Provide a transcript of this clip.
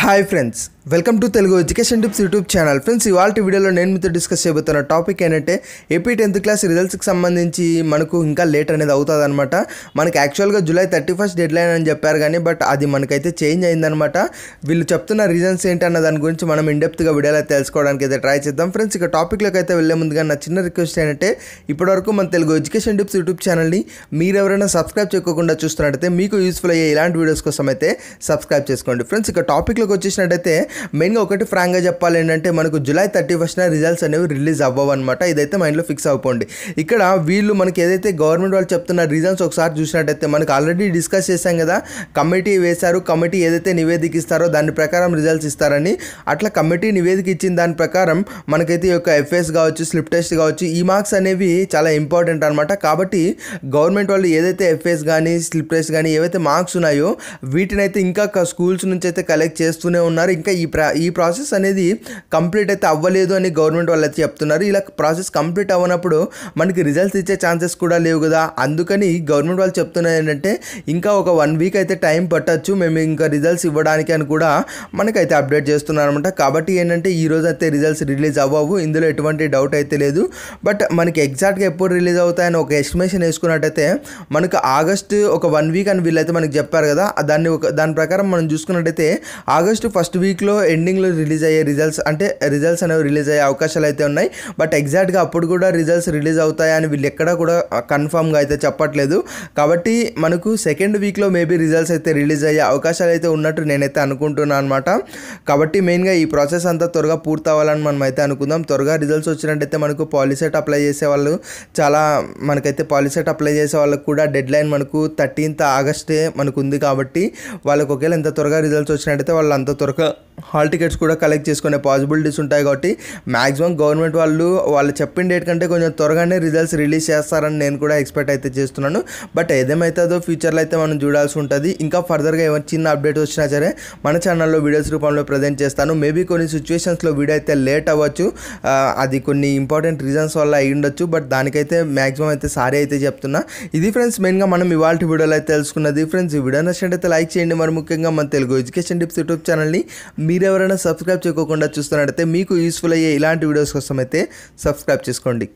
hi friends welcome to Telugu education tips YouTube channel friends ఇవాళ వీడియోలో నేను మీతో డిస్కస్ చేయబోతున్న టాపిక్ ఏంటంటే ఏపీ టెన్త్ క్లాస్ రిజల్ట్స్కి సంబంధించి మనకు ఇంకా లేట్ అనేది అవుతుంది అనమాట మనకి యాక్చువల్గా July thirty first deadline అని చెప్పారు కానీ బట్ అది మనకైతే చేంజ్ అయిందనమాట వీళ్ళు చెప్తున్న రీజన్స్ ఏంటి అన్న దాని గురించి మనం ఇండెప్త్గా వీడియోలో తెలుసుకోవడానికి అయితే ట్రై చేద్దాం ఫ్రెండ్స్ ఇక టాపిక్లోకి అయితే వెళ్ళే ముందుగా నా చిన్న రిక్వెస్ట్ ఏంటంటే ఇప్పటివరకు మన తెలుగు ఎడ్యుకేషన్ టిప్స్ యూట్యూబ్ ఛానల్ని మీరు ఎవరైనా సబ్స్క్రైబ్ చేయకుండా చూస్తున్నట్టయితే మీకు యూస్ఫుల్ అయ్యే ఇలాంటి వీడియోస్ కోసం అయితే సబ్స్క్రైబ్ చేసుకోండి ఫ్రెండ్స్ ఇక టాపిక్ టాపిక్లోకి వచ్చేసినట్టయితే మెయిన్గా ఒకటి ఫ్రాంక్గా చెప్పాలి ఏంటంటే మనకు జూలై థర్టీ ఫస్ట్న రిజల్ట్స్ అనేవి రిలీజ్ అవ్వవు అనమాట ఇదైతే మైండ్లో ఫిక్స్ అవ్వండి ఇక్కడ వీళ్ళు మనకి ఏదైతే గవర్నమెంట్ వాళ్ళు చెప్తున్న రీజన్స్ ఒకసారి చూసినట్టయితే మనకు ఆల్రెడీ డిస్కస్ చేశాం కదా కమిటీ వేశారు కమిటీ ఏదైతే నివేదిక ఇస్తారో దాని ప్రకారం రిజల్ట్స్ ఇస్తారని అట్లా కమిటీ నివేదిక ఇచ్చిన దాని ప్రకారం మనకైతే యొక్క ఎఫ్ఎస్ కావచ్చు స్లిప్ టెస్ట్ కావచ్చు ఈ మార్క్స్ అనేవి చాలా ఇంపార్టెంట్ అనమాట కాబట్టి గవర్నమెంట్ వాళ్ళు ఏదైతే ఎఫ్ఎస్ కానీ స్లిప్ టెస్ట్ కానీ ఏవైతే మార్క్స్ ఉన్నాయో వీటినైతే ఇంకా స్కూల్స్ నుంచి అయితే కలెక్ట్ చేసి చేస్తూనే ఉన్నారు ఇంకా ఈ ప్రా ఈ ప్రాసెస్ అనేది కంప్లీట్ అయితే అవ్వలేదు అని గవర్నమెంట్ వాళ్ళు అయితే చెప్తున్నారు ఇలా ప్రాసెస్ కంప్లీట్ అవ్వనప్పుడు మనకి రిజల్ట్స్ ఇచ్చే ఛాన్సెస్ కూడా లేవు కదా అందుకని గవర్నమెంట్ వాళ్ళు చెప్తున్నారు ఏంటంటే ఇంకా ఒక వన్ వీక్ అయితే టైం పట్టచ్చు మేము ఇంకా రిజల్ట్స్ ఇవ్వడానికి అని కూడా మనకైతే అప్డేట్ చేస్తున్నారు అనమాట కాబట్టి ఏంటంటే ఈ రోజు అయితే రిజల్ట్స్ రిలీజ్ అవ్వవు ఇందులో ఎటువంటి డౌట్ అయితే లేదు బట్ మనకి ఎగ్జాక్ట్గా ఎప్పుడు రిలీజ్ అవుతాయని ఒక ఎస్టిమేషన్ వేసుకున్నట్టయితే మనకు ఆగస్ట్ ఒక వన్ వీక్ అని వీళ్ళైతే మనకి చెప్పారు కదా దాన్ని ఒక దాని ప్రకారం మనం చూసుకున్నట్టయితే ఆగస్టు ఫస్ట్ వీక్లో ఎండింగ్లో రిలీజ్ అయ్యే రిజల్ట్స్ అంటే రిజల్ట్స్ అనేవి రిలీజ్ అయ్యే అవకాశాలు అయితే ఉన్నాయి బట్ ఎగ్జాక్ట్గా అప్పుడు కూడా రిజల్ట్స్ రిలీజ్ అవుతాయని వీళ్ళు ఎక్కడా కూడా కన్ఫామ్గా అయితే చెప్పట్లేదు కాబట్టి మనకు సెకండ్ వీక్లో మేబీ రిజల్ట్స్ అయితే రిలీజ్ అయ్యే అవకాశాలు అయితే ఉన్నట్టు నేనైతే అనుకుంటున్నాను అనమాట కాబట్టి మెయిన్గా ఈ ప్రాసెస్ అంతా త్వరగా పూర్తవ్వాలని మనం అయితే అనుకుందాం త్వరగా రిజల్ట్స్ వచ్చినట్టయితే మనకు పాలిసెట్ అప్లై చేసే వాళ్ళు చాలా మనకైతే పాలిసెట్ అప్లై చేసే వాళ్ళకు కూడా డెడ్ లైన్ మనకు థర్టీన్త్ ఆగస్టే మనకు ఉంది కాబట్టి వాళ్ళకి ఒకవేళ ఎంత త్వరగా రిజల్ట్స్ వచ్చినట్టయితే వాళ్ళు వాళ్ళు అంత త్వరగా హాల్ టికెట్స్ కూడా కలెక్ట్ చేసుకునే పాసిబిలిటీస్ ఉంటాయి కాబట్టి మ్యాక్సిమం గవర్నమెంట్ వాళ్ళు వాళ్ళు చెప్పిన డేట్ కంటే కొంచెం త్వరగానే రిజల్ట్స్ రిలీజ్ చేస్తారని నేను కూడా ఎక్స్పెక్ట్ అయితే చేస్తున్నాను బట్ ఏదేమైతుందో ఫ్యూచర్లో అయితే మనం చూడాల్సి ఉంటుంది ఇంకా ఫర్దర్గా ఏమైనా చిన్న అప్డేట్ వచ్చినా సరే మన ఛానల్లో వీడియోస్ రూపంలో ప్రజెంట్ చేస్తాను మేబీ కొన్ని సిచ్యువేషన్స్లో వీడియో అయితే లేట్ అవ్వచ్చు అది కొన్ని ఇంపార్టెంట్ రీజన్స్ వల్ల అయి ఉండొచ్చు బట్ దానికైతే మ్యాక్సిమం అయితే సారీ అయితే చెప్తున్నా ఇది ఫ్రెండ్స్ మెయిన్గా మనం ఇవాళ వీడియోలో అయితే తెలుసుకున్నది ఫ్రెండ్స్ ఈ వీడియో అయితే లైక్ చేయండి మరి ముఖ్యంగా మన తెలుగు ఎడ్యుకేషన్ టిప్స్ యూట్యూబ్ ఛానల్ని మీరు ఎవరైనా సబ్స్క్రైబ్ చేసుకోకుండా చూస్తున్నట్టయితే మీకు యూస్ఫుల్ అయ్యే ఇలాంటి వీడియోస్ కోసం అయితే సబ్స్క్రైబ్ చేసుకోండి